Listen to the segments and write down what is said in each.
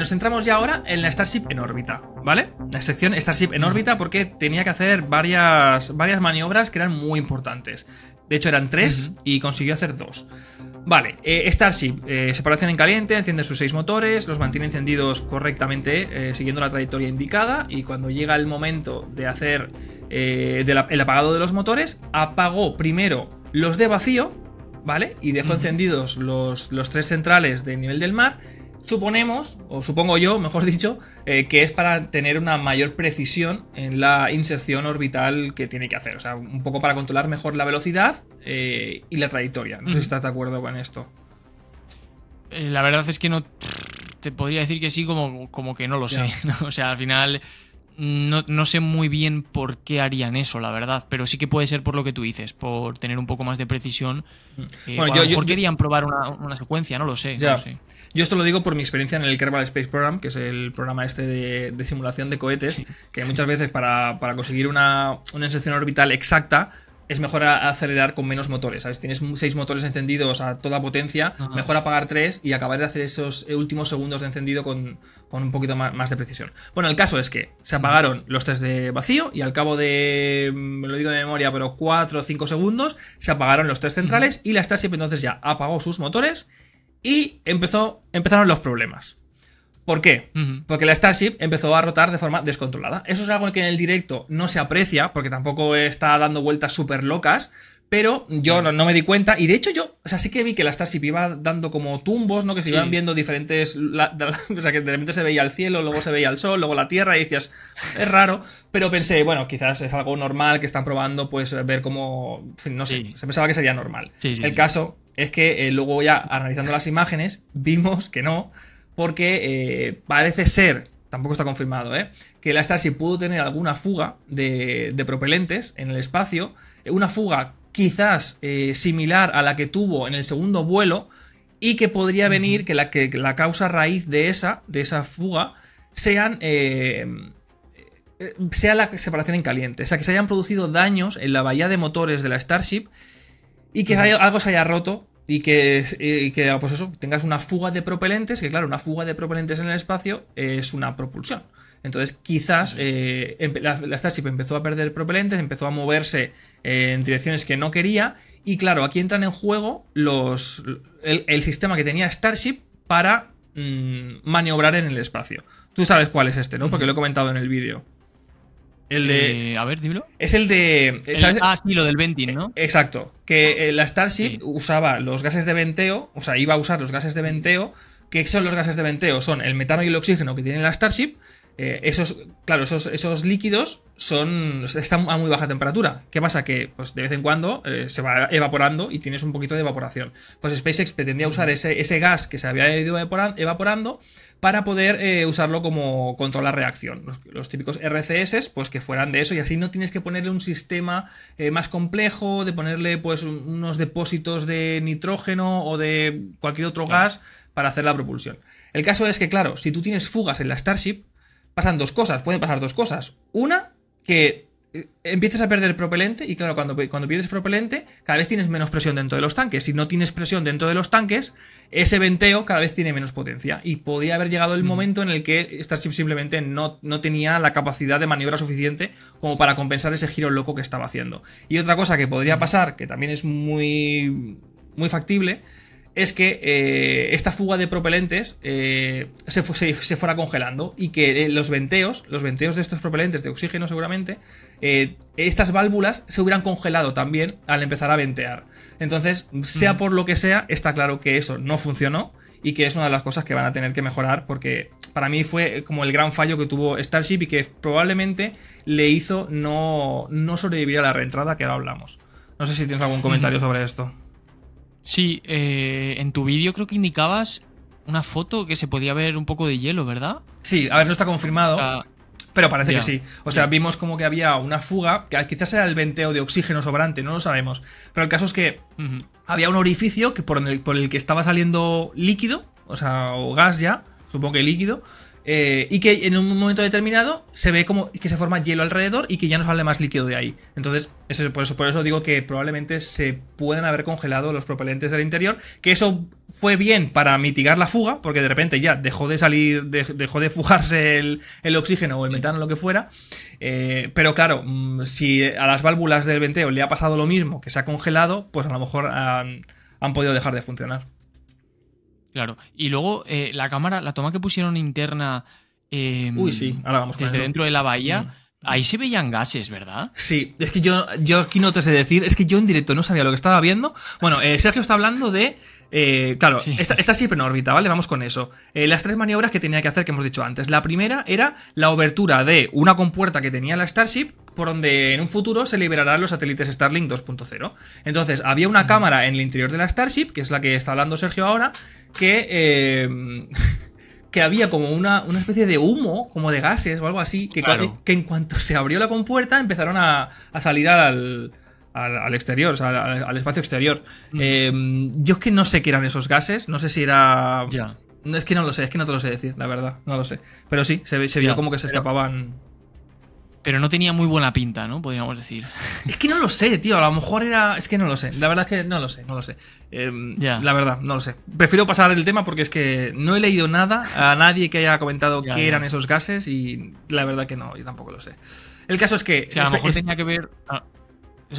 Nos centramos ya ahora en la Starship en órbita, ¿vale? La sección Starship en mm. órbita porque tenía que hacer varias, varias maniobras que eran muy importantes. De hecho eran tres y consiguió hacer dos. Vale, eh, Starship eh, se en caliente, enciende sus seis motores, los mantiene encendidos correctamente eh, siguiendo la trayectoria indicada y cuando llega el momento de hacer eh, el apagado de los motores, apagó primero los de vacío, ¿vale? Y dejó encendidos los, los tres centrales de nivel del mar Suponemos, o supongo yo, mejor dicho, eh, que es para tener una mayor precisión en la inserción orbital que tiene que hacer. O sea, un poco para controlar mejor la velocidad eh, y la trayectoria. No sé si estás de acuerdo con esto. Eh, la verdad es que no te podría decir que sí, como, como que no lo sé. O sea, al final no, sé muy bien por qué harían eso, la verdad, pero sí que puede ser por lo que tú dices, por tener un poco más de precisión. Mm. Eh, bueno, yo, querían probar una, secuencia, no lo sé. Yo esto lo digo por mi experiencia en el Kerbal Space Program, que es el programa este de, simulación de cohetes, que muchas veces para, conseguir una, una inserción orbital exacta es mejor acelerar con menos motores. ¿sabes? Tienes seis motores encendidos a toda potencia, mejor apagar tres y acabar de hacer esos eh, últimos segundos de encendido con, un poquito más, de precisión. Bueno, el caso es que se apagaron los tres de vacío y al cabo de, mm, me lo digo de memoria, pero cuatro o cinco segundos, se apagaron los tres centrales y la Starship entonces ya apagó sus motores y empezó, empezaron los problemas. ¿Por qué? Porque la Starship empezó a rotar de forma descontrolada. Eso es algo que en el directo no se aprecia, porque tampoco está dando vueltas súper locas, pero yo no, me di cuenta. Y de hecho, yo, o sea, sí que vi que la Starship iba dando como tumbos, ¿no? Que se iban viendo diferentes. o sea, que de repente se veía el cielo, luego se veía el sol, luego la tierra, y decías, es raro. Pero pensé, bueno, quizás es algo normal que están probando, pues ver cómo. no sé. Se pensaba que sería normal. el caso es que eh, luego, ya analizando las imágenes, vimos que no porque eh, parece ser, tampoco está confirmado, eh, que la Starship pudo tener alguna fuga de, de propelentes en el espacio, una fuga quizás eh, similar a la que tuvo en el segundo vuelo y que podría venir que, la, causa raíz de esa, de esa fuga sean sea la separación en caliente, o sea, que se hayan producido daños en la bahía de motores de la Starship y que algo se haya roto y que, pues tengas una fuga de propelentes, que claro, una fuga de propelentes en el espacio es una propulsión. Entonces, quizás eh, la, Starship empezó a perder propelentes, empezó a moverse eh, en direcciones que no quería. Y claro, aquí entran en juego los, el, sistema que tenía Starship para mm, maniobrar en el espacio. Tú sabes cuál es este, ¿no? Porque lo he comentado en el vídeo. El de. Eh, a ver, dímelo. Es el de. ah, sí, lo del venting, ¿no? Eh, exacto. Que eh, la Starship usaba los gases de venteo, o sea, iba a usar los gases de venteo. ¿Qué son los gases de venteo? Son el metano y el oxígeno que tiene la Starship, eh, esos, claro, esos, líquidos son, están a muy baja temperatura. ¿Qué pasa? Que pues, de vez en cuando eh, se va evaporando y tienes un poquito de evaporación. Pues SpaceX pretendía usar ese, ese gas que se había ido evaporando para poder eh, usarlo como controlar reacción. Los, los, típicos RCS, pues que fueran de eso y así no tienes que ponerle un sistema más complejo, de ponerle pues unos depósitos de nitrógeno o de cualquier otro gas para hacer la propulsión. El caso es que, claro, si tú tienes fugas en la Starship, pasan dos cosas, pueden pasar dos cosas. Una, que eh, empiezas a perder propelente y claro, cuando, cuando pierdes propelente, cada vez tienes menos presión dentro de los tanques. Si no tienes presión dentro de los tanques, ese venteo cada vez tiene menos potencia. Y podría haber llegado el mm. momento en el que Starship simplemente no, no tenía la capacidad de maniobra suficiente como para compensar ese giro loco que estaba haciendo. Y otra cosa que podría mm. pasar, que también es muy, muy factible, es que eh, esta fuga de propelentes eh, se, se, fuera congelando y que eh, los venteos, los venteos de estos propelentes de oxígeno seguramente, estas válvulas se hubieran congelado también al empezar a ventear. Entonces, sea por lo que sea, está claro que eso no funcionó y que es una de las cosas que van a tener que mejorar porque para mí fue como el gran fallo que tuvo Starship y que probablemente le hizo no, no sobrevivir a la reentrada que ahora hablamos. No sé si tienes algún comentario sobre esto. Sí, eh, en tu vídeo creo que indicabas una foto que se podía ver un poco de hielo, ¿verdad? Sí, a ver, no está confirmado. Ah, pero parece que sí. O sea, vimos como que había una fuga, que quizás era el venteo de oxígeno sobrante, no lo sabemos. Pero el caso es que había un orificio que por, el, por el que estaba saliendo líquido, o sea, o gas ya, supongo que líquido, eh, y que en un momento determinado se ve como que se forma hielo alrededor y que ya no sale más líquido de ahí. Entonces, por, eso, por eso digo que probablemente se pueden haber congelado los propelentes del interior, que eso fue bien para mitigar la fuga, porque de repente ya dejó de salir, dejó de fugarse el, oxígeno o el metano, lo que fuera. Eh, pero claro, mm, si a las válvulas del venteo le ha pasado lo mismo, que se ha congelado, pues a lo mejor han podido dejar de funcionar. Claro. Y luego eh, la cámara, la toma que pusieron interna. Em, ahora vamos Desde dentro de la bahía. Ahí se veían gases, ¿verdad? Sí, es que yo, yo aquí no te sé decir, es que yo en directo no sabía lo que estaba viendo. Bueno, eh, Sergio está hablando de. Eh, claro, Esta, siempre en órbita, ¿vale? Vamos con eso. Eh, las tres maniobras que tenía que hacer que hemos dicho antes. La primera era la obertura de una compuerta que tenía la Starship, por donde en un futuro se liberarán los satélites Starlink 2.0. Entonces, había una mm. cámara en el interior de la Starship, que es la que está hablando Sergio ahora, que. Eh, que había como una, una, especie de humo, como de gases o algo así, que, que en cuanto se abrió la compuerta empezaron a, salir al, exterior, al, espacio exterior. Em, yo es que no sé qué eran esos gases, no sé si era... Es que no lo sé, es que no te lo sé decir, la verdad, no lo sé. Pero sí, se, vio como que se escapaban pero no tenía muy buena pinta, ¿no? Podríamos decir. Es que no lo sé, tío. A lo mejor era. Es que no lo sé. La verdad es que no lo sé, no lo sé. Em, la verdad, no lo sé. Prefiero pasar el tema porque es que no he leído nada a nadie que haya comentado qué eran esos gases y la verdad que no, yo tampoco lo sé. El caso es que. a lo este mejor tenía que ver. Ah,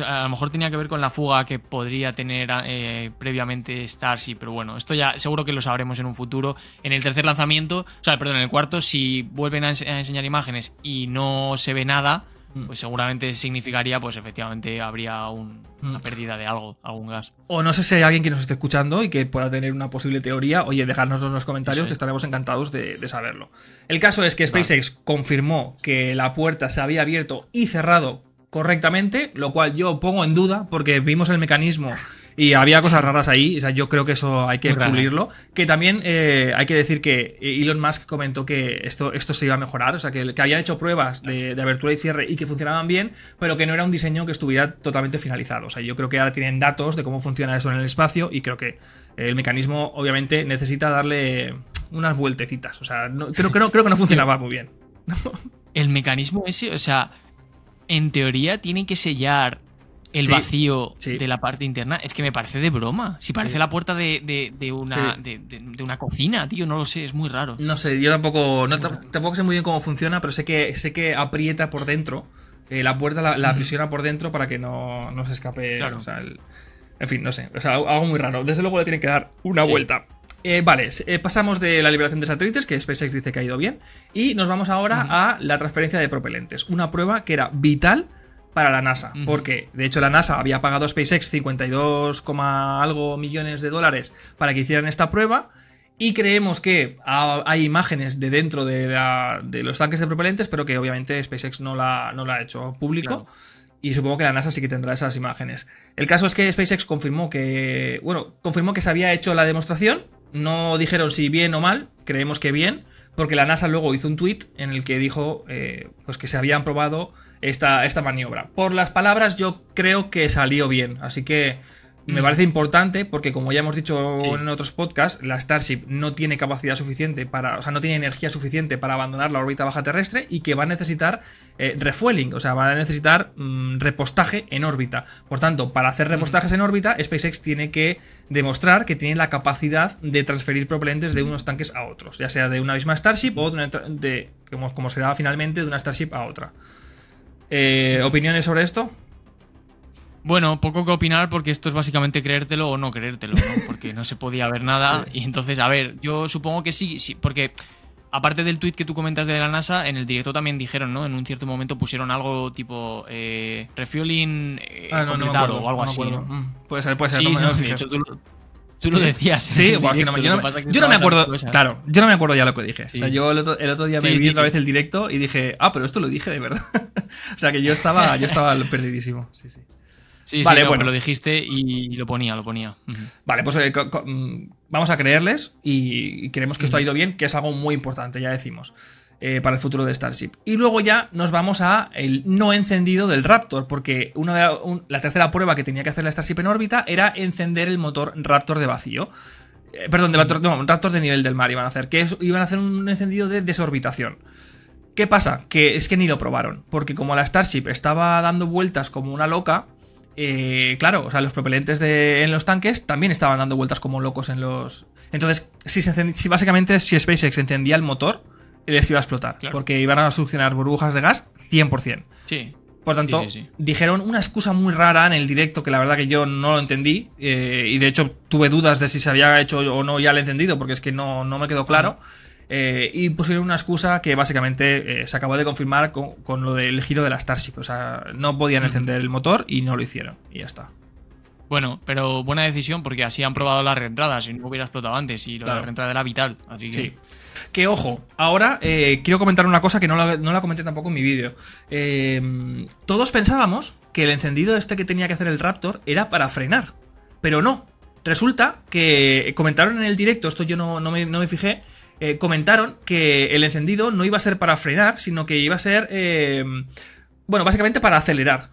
a lo mejor tenía que ver con la fuga que podría tener eh, previamente Starship, pero bueno, esto ya seguro que lo sabremos en un futuro. En el tercer lanzamiento, o sea, perdón, en el cuarto, si vuelven a, enseñar imágenes y no se ve nada, mm. pues seguramente significaría, pues efectivamente habría mm. una pérdida de algo, algún gas. O no sé si hay alguien que nos esté escuchando y que pueda tener una posible teoría, oye, dejadnos en los comentarios que estaremos encantados de, saberlo. El caso es que SpaceX confirmó que la puerta se había abierto y cerrado correctamente, lo cual yo pongo en duda porque vimos el mecanismo y había cosas raras ahí, o sea, yo creo que eso hay que pulirlo. Que también eh, hay que decir que Elon Musk comentó que esto, esto se iba a mejorar, o sea, que, habían hecho pruebas de, abertura y cierre y que funcionaban bien, pero que no era un diseño que estuviera totalmente finalizado. O sea, yo creo que ahora tienen datos de cómo funciona eso en el espacio y creo que el mecanismo obviamente necesita darle unas vueltecitas, o sea, no, creo, creo que no funcionaba muy bien. el mecanismo ese, o sea, en teoría tiene que sellar el vacío de la parte interna. Es que me parece de broma. Si parece la puerta de, de, una, de, una cocina, tío, no lo sé, es muy raro. No sé, yo tampoco, tampoco sé muy bien cómo funciona, pero sé que, sé que aprieta por dentro. Eh, la puerta la, la, aprisiona por dentro para que no, no se escape. en fin, no sé. O sea, algo muy raro. Desde luego le tienen que dar una vuelta. Eh, vale, eh, pasamos de la liberación de satélites, que SpaceX dice que ha ido bien, y nos vamos ahora a la transferencia de propelentes, una prueba que era vital para la NASA, porque de hecho la NASA había pagado a SpaceX 52, algo millones de dólares para que hicieran esta prueba, y creemos que hay imágenes de dentro de, los tanques de propelentes, pero que obviamente SpaceX no la, no la ha hecho público. Y supongo que la NASA sí que tendrá esas imágenes. El caso es que SpaceX confirmó que. Bueno, confirmó que se había hecho la demostración no dijeron si bien o mal, creemos que bien, porque la NASA luego hizo un tweet en el que dijo eh, pues que se habían probado esta, esta maniobra. Por las palabras, yo creo que salió bien, así que me mm. parece importante porque, como ya hemos dicho en otros podcasts, la Starship no tiene capacidad suficiente para, o sea, no tiene energía suficiente para abandonar la órbita baja terrestre y que va a necesitar eh, refueling, o sea, va a necesitar mm, repostaje en órbita. Por tanto, para hacer mm. repostajes en órbita, SpaceX tiene que demostrar que tiene la capacidad de transferir propelentes de unos tanques a otros, ya sea de una misma Starship o de, como, como será finalmente, de una Starship a otra. Eh, ¿Opiniones sobre esto? Bueno, poco que opinar porque esto es básicamente creértelo o no creértelo, ¿no? Porque no se podía ver nada. Y entonces, a ver, yo supongo que sí, sí, porque aparte del tuit que tú comentas de la NASA, en el directo también dijeron, ¿no? En un cierto momento pusieron algo tipo eh, refueling eh, ah, no, no o algo así. ¿no? Mm. Puede ser, puede ser. Sí, de tú, lo decías. Sí, yo no, me acuerdo. Claro, yo no me acuerdo ya lo que dije. O sea, yo el otro, día me vi otra vez el directo y dije, ah, pero esto lo dije de verdad. o sea, que yo estaba, yo estaba perdidísimo. Sí, sí. Sí, vale, bueno. lo dijiste y, lo ponía, lo ponía. Vale, pues eh, mm, vamos a creerles y, creemos que esto ha ido bien, que es algo muy importante, ya decimos, eh, para el futuro de Starship. Y luego ya nos vamos a el no encendido del Raptor, porque una, la tercera prueba que tenía que hacer la Starship en órbita era encender el motor Raptor de vacío. Eh, perdón, de Raptor, de nivel del mar iban a hacer, que iban a hacer un encendido de desorbitación. ¿Qué pasa? Que es que ni lo probaron, porque como la Starship estaba dando vueltas como una loca, eh, claro, o sea, los propelentes de, en los tanques también estaban dando vueltas como locos en los. Entonces, si, si básicamente si SpaceX encendía el motor, les iba a explotar, porque iban a succionar burbujas de gas 100%. Sí. Por tanto, dijeron una excusa muy rara en el directo que la verdad que yo no lo entendí eh, y de hecho tuve dudas de si se había hecho o no ya el encendido porque es que no, no me quedó claro. Eh, y pusieron una excusa que básicamente eh, se acabó de confirmar con, lo del giro de la Starship. O sea, no podían encender el motor y no lo hicieron. Y ya está. Bueno, pero buena decisión porque así han probado las reentradas si no hubiera explotado antes y la reentrada era vital. Así que... Que ojo, ahora eh, quiero comentar una cosa que no la, comenté tampoco en mi vídeo. Em, todos pensábamos que el encendido este que tenía que hacer el Raptor era para frenar, pero no. Resulta que comentaron en el directo, esto yo no me fijé, eh, comentaron que el encendido no iba a ser para frenar, sino que iba a ser, eh, bueno, básicamente para acelerar.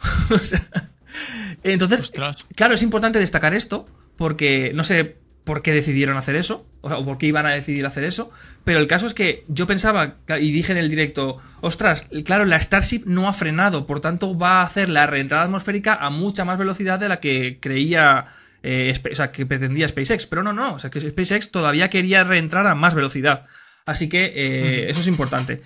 entonces, claro, es importante destacar esto, porque no sé por qué decidieron hacer eso, o por qué iban a decidir hacer eso, pero el caso es que yo pensaba, y dije en el directo, ostras, claro, la Starship no ha frenado, por tanto va a hacer la reentrada atmosférica a mucha más velocidad de la que creía eh, o sea, que pretendía SpaceX, pero no, no, o sea, que SpaceX todavía quería reentrar a más velocidad. Así que eh, eso es importante.